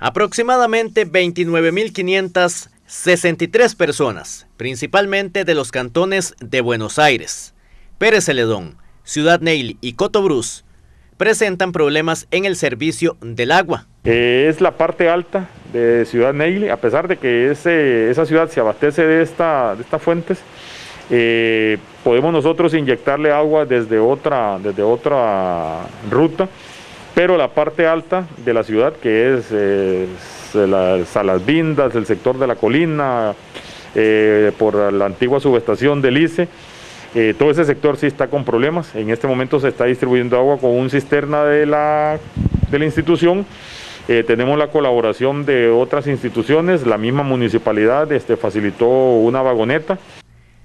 Aproximadamente 29.563 personas, principalmente de los cantones de Buenos Aires, Pérez Celedón, Ciudad Neil y Cotobruz, presentan problemas en el servicio del agua. Eh, es la parte alta de Ciudad Neyli, a pesar de que esa ciudad se abastece de, estas fuentes, eh, podemos nosotros inyectarle agua desde otra, desde otra ruta pero la parte alta de la ciudad, que es eh, las Salas Vindas, el sector de la colina, eh, por la antigua subestación del ICE, eh, todo ese sector sí está con problemas. En este momento se está distribuyendo agua con un cisterna de la, institución. tenemos la colaboración de otras instituciones, la misma municipalidad este, facilitó una vagoneta.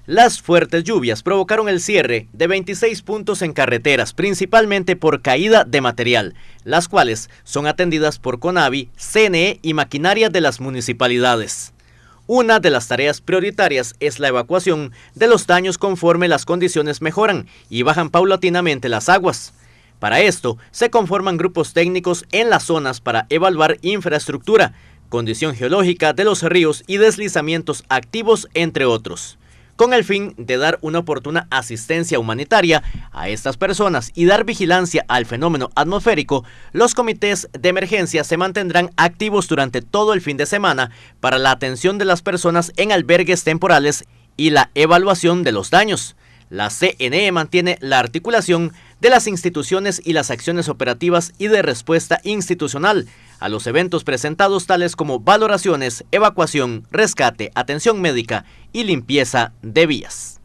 Las fuertes lluvias provocaron el cierre de 26 puntos en carreteras, principalmente por caída de material, las cuales son atendidas por CONAVI, CNE y maquinaria de las municipalidades. Una de las tareas prioritarias es la evacuación de los daños conforme las condiciones mejoran y bajan paulatinamente las aguas. Para esto, se conforman grupos técnicos en las zonas para evaluar infraestructura, condición geológica de los ríos y deslizamientos activos, entre otros con el fin de dar una oportuna asistencia humanitaria a estas personas y dar vigilancia al fenómeno atmosférico, los comités de emergencia se mantendrán activos durante todo el fin de semana para la atención de las personas en albergues temporales y la evaluación de los daños. La CNE mantiene la articulación de las instituciones y las acciones operativas y de respuesta institucional a los eventos presentados tales como valoraciones, evacuación, rescate, atención médica y limpieza de vías.